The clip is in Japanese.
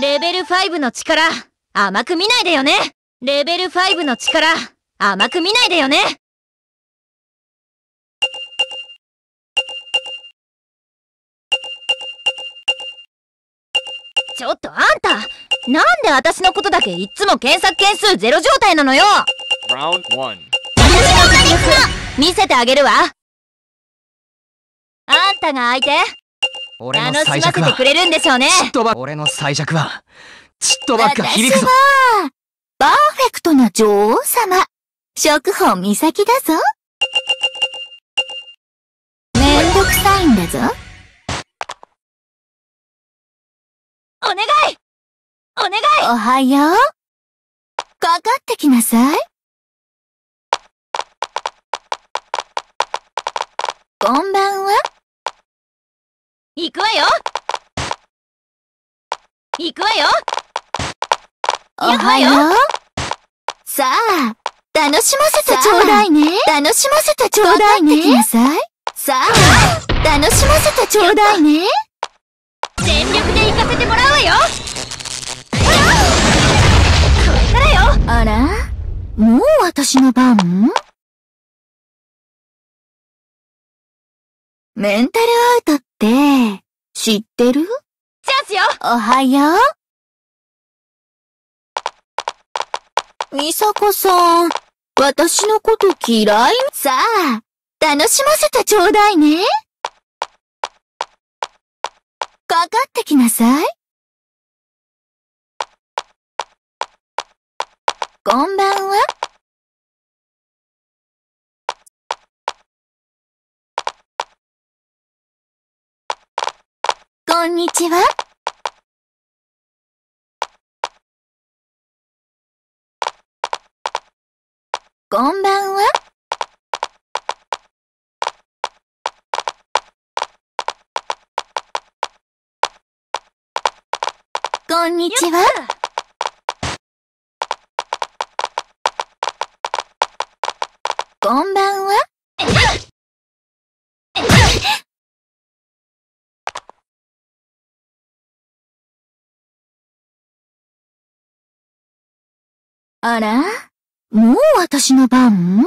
レベル5の力、甘く見ないでよねレベル5の力、甘く見ないでよねちょっとあんたなんで私のことだけいつも検索件数ゼロ状態なのよラウンド私の見せてあげるわあんたが相手俺の最弱は、てくれるんでしょうね。ちっとば、俺の最弱は、ちっとばっか響くぞ。パーフェクトな女王様。食法美咲だぞ。めんどくさいんだぞ。お願いお願いおはよう。かかってきなさい。行くわよ行くわよおはようさあ、楽しませてちょうだいね。楽しませてちょうだいね。さい。さあ、楽しませてちょうだいね。全力で行かせてもらうわよこれからよあらもう私の番メンタルアウトっって知ってるチャンスよおはようみさこさん、私のこと嫌いさあ、楽しませてちょうだいね。かかってきなさい。こんばんは。こんにちは。こんばんは。こんにちは。こんばんは。あらもう私の番